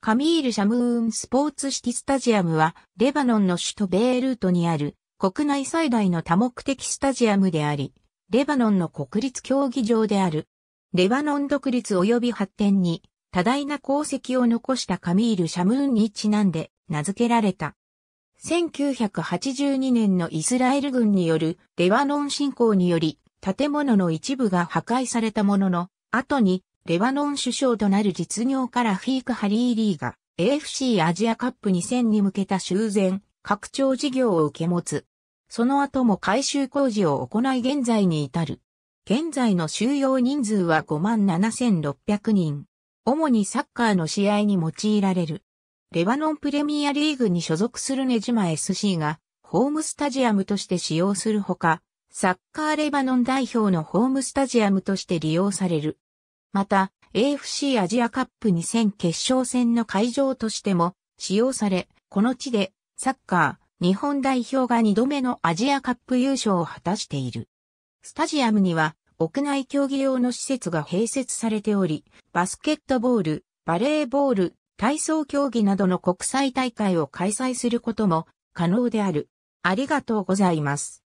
カミール・シャムーン・スポーツシティスタジアムは、レバノンの首都ベイルートにある、国内最大の多目的スタジアムであり、レバノンの国立競技場である。レバノン独立及び発展に、多大な功績を残したカミール・シャムーンにちなんで、名付けられた。1982年のイスラエル軍によるレバノン侵攻により、建物の一部が破壊されたものの、後にレバノン首相となる実業家ラフィーク・ハリー・リーが AFC アジアカップ2000に向けた修繕、拡張事業を受け持つ。その後も改修工事を行い現在に至る。現在の収容人数は57,600人。主にサッカーの試合に用いられる。レバノンプレミアリーグに所属するネジマ SC がホームスタジアムとして使用するほか、サッカーレバノン代表のホームスタジアムとして利用される。また、AFC アジアカップ2000決勝戦の会場としても使用され、この地でサッカー日本代表が2度目のアジアカップ優勝を果たしている。スタジアムには屋内競技用の施設が併設されており、バスケットボール、バレーボール、体操競技などの国際大会を開催することも可能である。ありがとうございます。